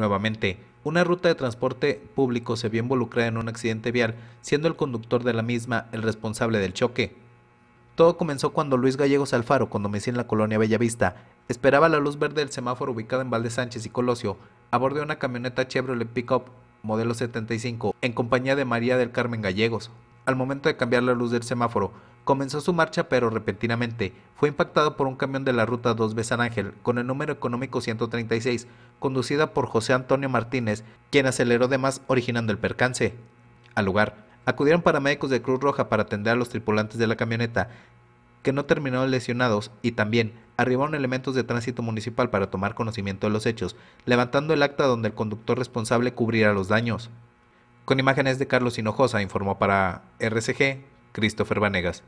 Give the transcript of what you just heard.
Nuevamente, una ruta de transporte público se vio involucrada en un accidente vial, siendo el conductor de la misma el responsable del choque. Todo comenzó cuando Luis Gallegos Alfaro, cuando domicilio en la colonia Bellavista, esperaba la luz verde del semáforo ubicado en Valde Sánchez y Colosio, a de una camioneta Chevrolet Pickup modelo 75, en compañía de María del Carmen Gallegos. Al momento de cambiar la luz del semáforo, Comenzó su marcha pero repentinamente fue impactado por un camión de la ruta 2B San Ángel con el número económico 136, conducida por José Antonio Martínez, quien aceleró de más originando el percance. Al lugar, acudieron paramédicos de Cruz Roja para atender a los tripulantes de la camioneta, que no terminaron lesionados, y también arribaron elementos de tránsito municipal para tomar conocimiento de los hechos, levantando el acta donde el conductor responsable cubrirá los daños. Con imágenes de Carlos Hinojosa, informó para RCG Christopher Vanegas.